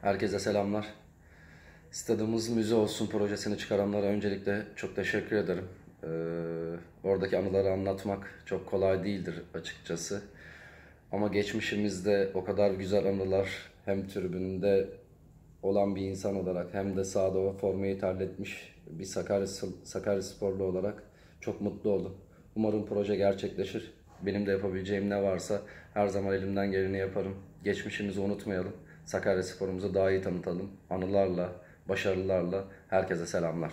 Herkese selamlar. Stadımız müze olsun projesini çıkaranlara öncelikle çok teşekkür ederim. Ee, oradaki anıları anlatmak çok kolay değildir açıkçası. Ama geçmişimizde o kadar güzel anılar hem tribünde olan bir insan olarak hem de sahada o formayı terletmiş bir Sakarya, Sakarya sporlu olarak çok mutlu oldum. Umarım proje gerçekleşir. Benim de yapabileceğim ne varsa her zaman elimden geleni yaparım. Geçmişimizi unutmayalım. Sakarya sporumuzu daha iyi tanıtalım. Anılarla, başarılarla herkese selamlar.